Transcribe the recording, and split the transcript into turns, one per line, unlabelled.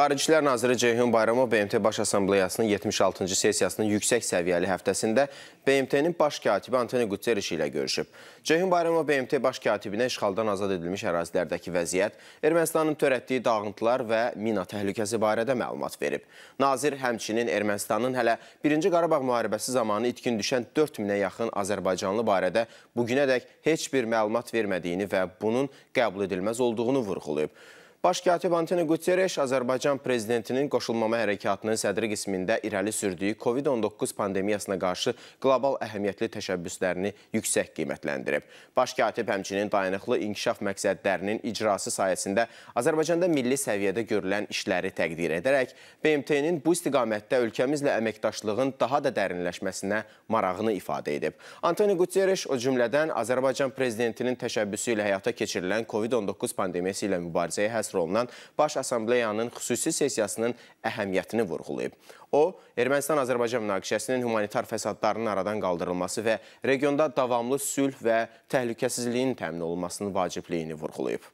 Xarici İşlər Naziri Ceyhun Bayramov BMT Baş Assambleyasının 76-cı sessiyasının yüksək səviyyəli həftəsində BMT-nin baş katibi Antoni Guterres ilə görüşüb. Ceyhun Bayramov BMT baş katibinə işğaldan azad edilmiş ərazilərdəki vəziyyət, Ermənistanın törətdiyi dağıntılar və mina təhlükəsi barədə məlumat verib. Nazir həmçinin Ermənistanın hələ 1-ci Qarabağ müharibəsi zamanı itkin düşən 4 minə yaxın Azərbaycanlı barədə bugünədək heç bir məlumat vermədiyini və bunun qəbul edilməz olduğunu vurğulayıb. Başkatib Antonio Guterres Azərbaycan prezidentinin qoşulmama hərəkatının sədri qismində irəli sürdüyü COVID-19 pandemiyasına qarşı qlobal əhəmiyyətli təşəbbüslərini yüksək qiymətləndirib. Başkatib həmçinin dayanıqlı inkişaf məqsədlərinin icrası sayəsində Azərbaycanda milli səviyyədə görülən işləri təqdir edərək, BMT-nin bu istiqamətdə ölkəmizlə əməkdaşlığın daha da dərinləşməsinə marağını ifadə edib. Antonio Guterres o cümlədən Azərbaycan prezidentinin təşəbbüsü ilə həyata keçirilən COVID-19 pandemiyası ilə mübarizəyə həsr həsr olunan Baş Assambleyanın xüsusi sessiyasının əhəmiyyətini vurğulayıb. O, Ermənistan-Azərbaycan münaqişəsinin humanitar fəsadlarının aradan qaldırılması və regionda davamlı sülh və təhlükəsizliyin təmin olunmasının vacibliyini vurğulayıb.